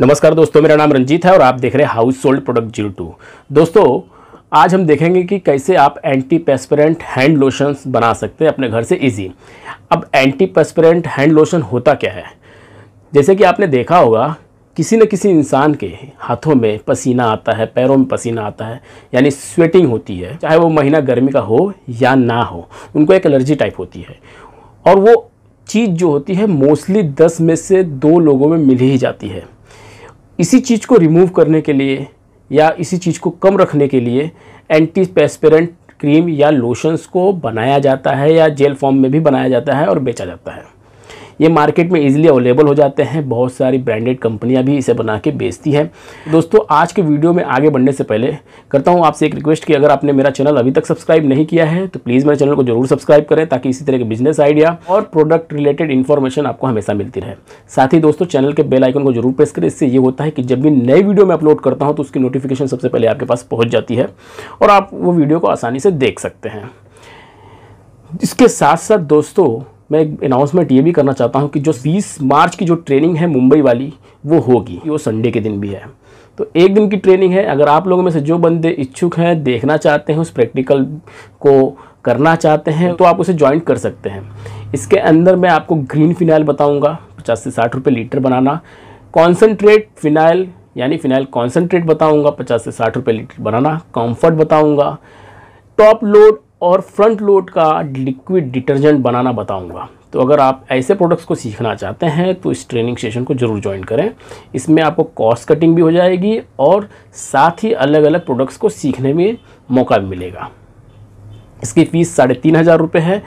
नमस्कार दोस्तों मेरा नाम रंजीत है और आप देख रहे हैं household product zero two दोस्तों आज हम देखेंगे कि कैसे आप एंटी पेस्परेंट हैंड लोशंस बना सकते हैं अपने घर से इजी अब एंटी पेस्परेंट हैंड लोशन होता क्या है जैसे कि आपने देखा होगा किसी न किसी इंसान के हाथों में पसीना आता है पैरों में पसीना आता है यानी स्वेटिंग होती है चाहे वो महीना गर्मी का हो या ना हो उनको एक एलर्जी टाइप होती है और वो चीज़ जो होती है मोस्टली दस में से दो लोगों में मिल ही जाती है इसी चीज़ को रिमूव करने के लिए या इसी चीज़ को कम रखने के लिए एंटी पेस्पेरेंट क्रीम या लोशंस को बनाया जाता है या जेल फॉर्म में भी बनाया जाता है और बेचा जाता है ये मार्केट में ईजिली अवेलेबल हो जाते हैं बहुत सारी ब्रांडेड कंपनियाँ भी इसे बना के बेचती हैं दोस्तों आज के वीडियो में आगे बढ़ने से पहले करता हूँ आपसे एक रिक्वेस्ट कि अगर आपने मेरा चैनल अभी तक सब्सक्राइब नहीं किया है तो प्लीज़ मेरे चैनल को जरूर सब्सक्राइब करें ताकि इसी तरह के बिजनेस आइडिया और प्रोडक्ट रिलेटेड इन्फॉर्मेशन आपको हमेशा मिलती रहे साथ ही दोस्तों चैनल के बेल आइकन को जरूर प्रेस करें इससे ये होता है कि जब भी नई वीडियो में अपलोड करता हूँ तो उसकी नोटिफिकेशन सबसे पहले आपके पास पहुँच जाती है और आप वो वीडियो को आसानी से देख सकते हैं इसके साथ साथ दोस्तों मैं एक अनाउंसमेंट ये भी करना चाहता हूँ कि जो बीस मार्च की जो ट्रेनिंग है मुंबई वाली वो होगी वो संडे के दिन भी है तो एक दिन की ट्रेनिंग है अगर आप लोगों में से जो बंदे इच्छुक हैं देखना चाहते हैं उस प्रैक्टिकल को करना चाहते हैं तो आप उसे ज्वाइन कर सकते हैं इसके अंदर मैं आपको ग्रीन फिनाइल बताऊँगा पचास से साठ रुपये लीटर बनाना कॉन्सनट्रेट फिनाइल यानी फिनाइल कॉन्सनट्रेट बताऊँगा पचास से साठ रुपये लीटर बनाना कॉम्फर्ट बताऊँगा टॉप लोड और फ्रंट लोड का लिक्विड डिटर्जेंट बनाना बताऊंगा तो अगर आप ऐसे प्रोडक्ट्स को सीखना चाहते हैं तो इस ट्रेनिंग सेशन को ज़रूर ज्वाइन करें इसमें आपको कॉस्ट कटिंग भी हो जाएगी और साथ ही अलग अलग प्रोडक्ट्स को सीखने में मौका भी मिलेगा इसकी फ़ीस साढ़े तीन हज़ार रुपये है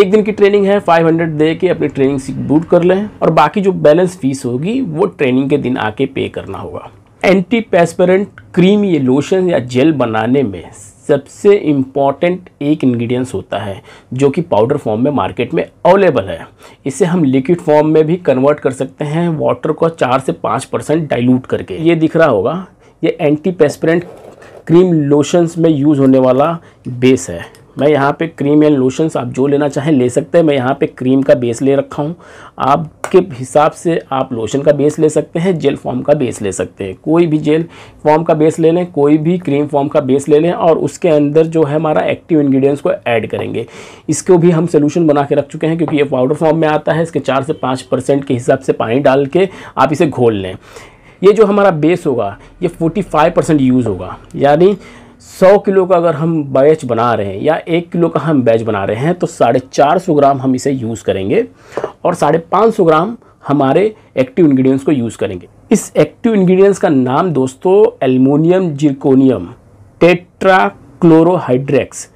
एक दिन की ट्रेनिंग है 500 दे के अपनी ट्रेनिंग बूट कर लें और बाकी जो बैलेंस फीस होगी वो ट्रेनिंग के दिन आके पे करना होगा एंटी पेस्परेंट क्रीम ये लोशन या जेल बनाने में सबसे इम्पॉर्टेंट एक इंग्रेडिएंट्स होता है जो कि पाउडर फॉर्म में मार्केट में अवेलेबल है इसे हम लिक्विड फॉर्म में भी कन्वर्ट कर सकते हैं वाटर को चार से पाँच परसेंट डाइल्यूट करके ये दिख रहा होगा ये एंटी पेस्परेंट क्रीम लोशंस में यूज़ होने वाला बेस है मैं यहाँ पे क्रीम एंड लोशंस आप जो लेना चाहें ले सकते हैं मैं यहाँ पे क्रीम का बेस ले रखा हूँ आपके हिसाब से आप लोशन का बेस ले सकते हैं जेल फॉर्म का बेस ले सकते हैं कोई भी जेल फॉर्म का बेस ले लें कोई भी क्रीम फॉर्म का बेस ले लें और उसके अंदर जो है हमारा एक्टिव इन्ग्रीडियंट्स को ऐड करेंगे इसको भी हम सोल्यूशन बना के रख चुके हैं क्योंकि ये पाउडर फॉर्म में आता है इसके चार से पाँच के हिसाब से पानी डाल के आप इसे घोल लें ये जो हमारा बेस होगा ये 45 परसेंट यूज़ होगा यानी सौ किलो का अगर हम बैच बना रहे हैं या एक किलो का हम बैच बना रहे हैं तो साढ़े चार सौ ग्राम हम इसे यूज़ करेंगे और साढ़े पाँच सौ ग्राम हमारे एक्टिव इंग्रेडिएंट्स को यूज़ करेंगे इस एक्टिव इंग्रेडिएंट्स का नाम दोस्तों एल्मोनियम जिरकोनियम टेट्रा क्लोरोहाइड्रेक्स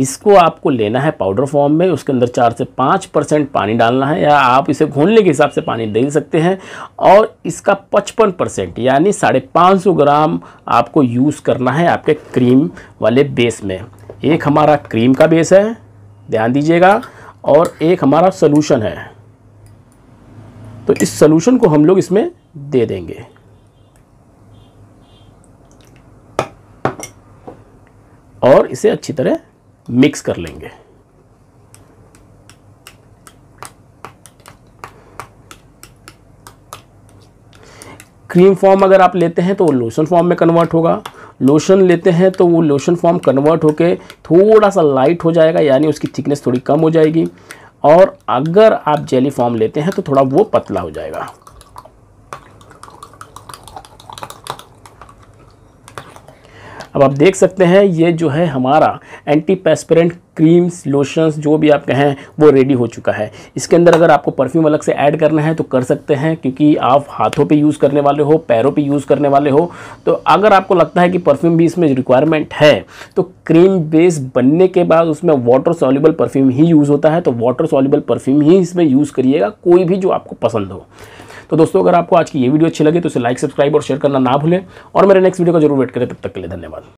इसको आपको लेना है पाउडर फॉर्म में उसके अंदर चार से पाँच परसेंट पानी डालना है या आप इसे घोलने के हिसाब से पानी दे सकते हैं और इसका पचपन परसेंट यानी साढ़े पाँच सौ ग्राम आपको यूज़ करना है आपके क्रीम वाले बेस में एक हमारा क्रीम का बेस है ध्यान दीजिएगा और एक हमारा सोलूशन है तो इस सलूशन को हम लोग इसमें दे देंगे और इसे अच्छी तरह मिक्स कर लेंगे क्रीम फॉर्म अगर आप लेते हैं तो वो लोशन फॉर्म में कन्वर्ट होगा लोशन लेते हैं तो वो लोशन फॉर्म कन्वर्ट होकर थोड़ा सा लाइट हो जाएगा यानी उसकी थिकनेस थोड़ी कम हो जाएगी और अगर आप जेली फॉर्म लेते हैं तो थोड़ा वो पतला हो जाएगा अब आप देख सकते हैं ये जो है हमारा एंटी पेस्परेंट क्रीम्स लोशंस जो भी आप कहें वो रेडी हो चुका है इसके अंदर अगर आपको परफ्यूम अलग से ऐड करना है तो कर सकते हैं क्योंकि आप हाथों पे यूज़ करने वाले हो पैरों पे यूज़ करने वाले हो तो अगर आपको लगता है कि परफ्यूम भी इसमें रिक्वायरमेंट है तो क्रीम बेस बनने के बाद उसमें वाटर सॉल्यूबल परफ्यूम ही यूज़ होता है तो वाटर सॉल्यूबल परफ्यूम ही इसमें यूज़ करिएगा कोई भी जो आपको पसंद हो तो दोस्तों अगर आपको आज की ये वीडियो अच्छी लगे तो इसे लाइक सब्सक्राइब और शेयर करना ना भूलें और मेरे नेक्स्ट वीडियो का जरूर वेट करें तब तक के लिए धन्यवाद